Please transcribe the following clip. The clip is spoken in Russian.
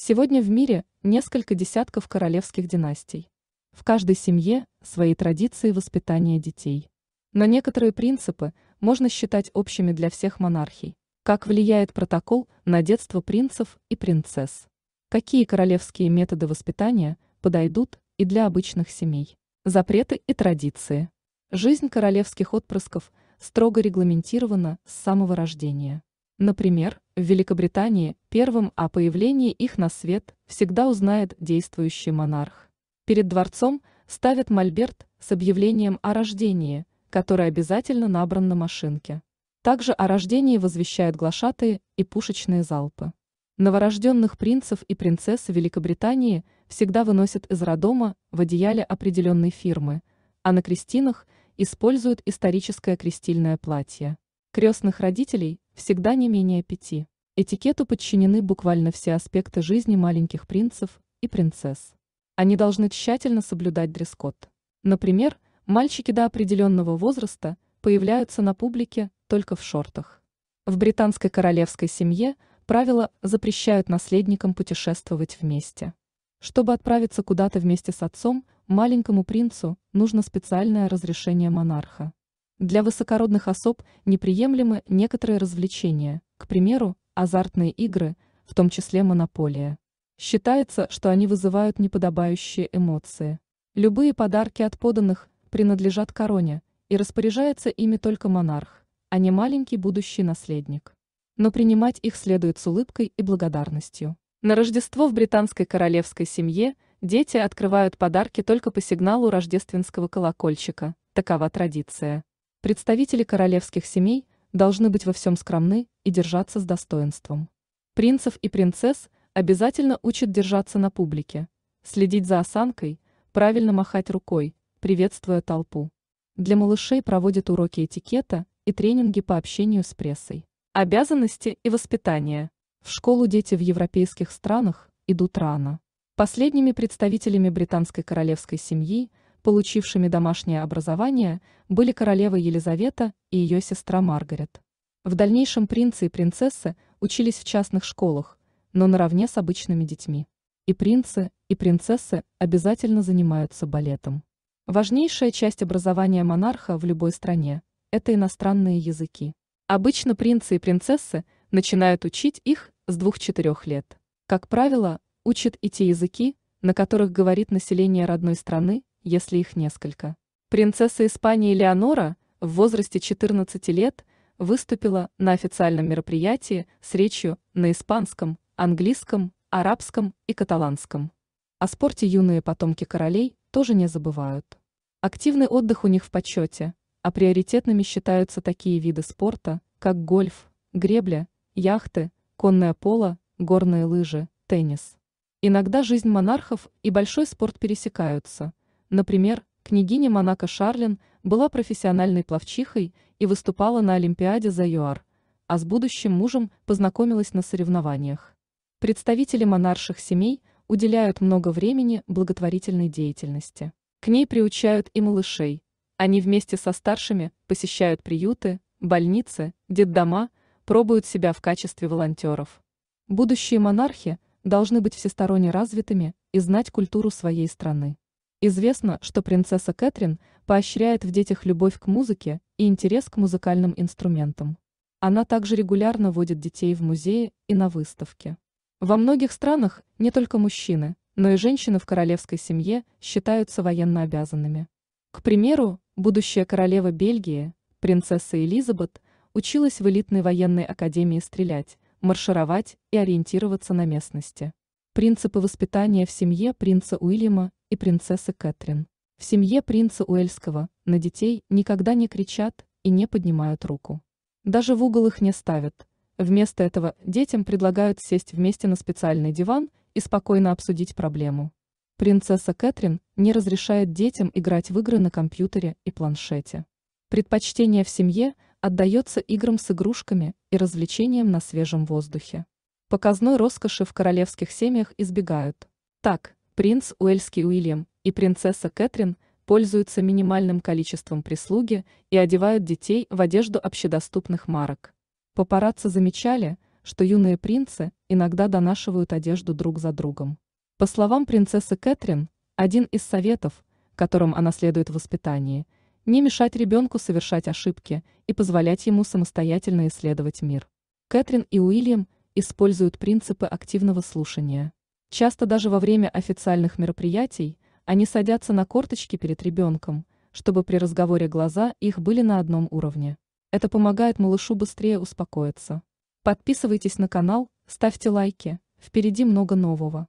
Сегодня в мире несколько десятков королевских династий. В каждой семье свои традиции воспитания детей. Но некоторые принципы можно считать общими для всех монархий. Как влияет протокол на детство принцев и принцесс? Какие королевские методы воспитания подойдут и для обычных семей? Запреты и традиции. Жизнь королевских отпрысков строго регламентирована с самого рождения. Например, в Великобритании первым о появлении их на свет всегда узнает действующий монарх. Перед дворцом ставят мольберт с объявлением о рождении, которое обязательно набран на машинке. Также о рождении возвещают глашатые и пушечные залпы. Новорожденных принцев и принцесс Великобритании всегда выносят из роддома в одеяле определенной фирмы, а на крестинах используют историческое крестильное платье. Крестных родителей всегда не менее пяти. Этикету подчинены буквально все аспекты жизни маленьких принцев и принцесс. Они должны тщательно соблюдать дресс-код. Например, мальчики до определенного возраста появляются на публике только в шортах. В британской королевской семье правила запрещают наследникам путешествовать вместе. Чтобы отправиться куда-то вместе с отцом, маленькому принцу нужно специальное разрешение монарха. Для высокородных особ неприемлемы некоторые развлечения, к примеру, азартные игры, в том числе монополия. Считается, что они вызывают неподобающие эмоции. Любые подарки от поданных принадлежат короне, и распоряжается ими только монарх, а не маленький будущий наследник. Но принимать их следует с улыбкой и благодарностью. На Рождество в британской королевской семье дети открывают подарки только по сигналу рождественского колокольчика. Такова традиция. Представители королевских семей должны быть во всем скромны и держаться с достоинством. Принцев и принцесс обязательно учат держаться на публике, следить за осанкой, правильно махать рукой, приветствуя толпу. Для малышей проводят уроки этикета и тренинги по общению с прессой. Обязанности и воспитание. В школу дети в европейских странах идут рано. Последними представителями британской королевской семьи – получившими домашнее образование, были королева Елизавета и ее сестра Маргарет. В дальнейшем принцы и принцессы учились в частных школах, но наравне с обычными детьми. И принцы, и принцессы обязательно занимаются балетом. Важнейшая часть образования монарха в любой стране – это иностранные языки. Обычно принцы и принцессы начинают учить их с двух-четырех лет. Как правило, учат и те языки, на которых говорит население родной страны если их несколько. Принцесса Испании Леонора в возрасте 14 лет выступила на официальном мероприятии с речью на испанском, английском, арабском и каталанском. О спорте юные потомки королей тоже не забывают. Активный отдых у них в почете, а приоритетными считаются такие виды спорта, как гольф, гребля, яхты, конное поло, горные лыжи, теннис. Иногда жизнь монархов и большой спорт пересекаются – Например, княгиня Монако Шарлин была профессиональной пловчихой и выступала на Олимпиаде за ЮАР, а с будущим мужем познакомилась на соревнованиях. Представители монарших семей уделяют много времени благотворительной деятельности. К ней приучают и малышей. Они вместе со старшими посещают приюты, больницы, детдома, пробуют себя в качестве волонтеров. Будущие монархи должны быть всесторонне развитыми и знать культуру своей страны. Известно, что принцесса Кэтрин поощряет в детях любовь к музыке и интерес к музыкальным инструментам. Она также регулярно водит детей в музеи и на выставки. Во многих странах не только мужчины, но и женщины в королевской семье считаются военно обязанными. К примеру, будущая королева Бельгии, принцесса Элизабет, училась в элитной военной академии стрелять, маршировать и ориентироваться на местности. Принципы воспитания в семье принца Уильяма и принцессы Кэтрин. В семье принца Уэльского на детей никогда не кричат и не поднимают руку. Даже в угол их не ставят. Вместо этого детям предлагают сесть вместе на специальный диван и спокойно обсудить проблему. Принцесса Кэтрин не разрешает детям играть в игры на компьютере и планшете. Предпочтение в семье отдается играм с игрушками и развлечениям на свежем воздухе. Показной роскоши в королевских семьях избегают. Так, Принц Уэльский Уильям и принцесса Кэтрин пользуются минимальным количеством прислуги и одевают детей в одежду общедоступных марок. Папарацци замечали, что юные принцы иногда донашивают одежду друг за другом. По словам принцессы Кэтрин, один из советов, которым она следует в воспитании, не мешать ребенку совершать ошибки и позволять ему самостоятельно исследовать мир. Кэтрин и Уильям используют принципы активного слушания – Часто даже во время официальных мероприятий они садятся на корточки перед ребенком, чтобы при разговоре глаза их были на одном уровне. Это помогает малышу быстрее успокоиться. Подписывайтесь на канал, ставьте лайки, впереди много нового.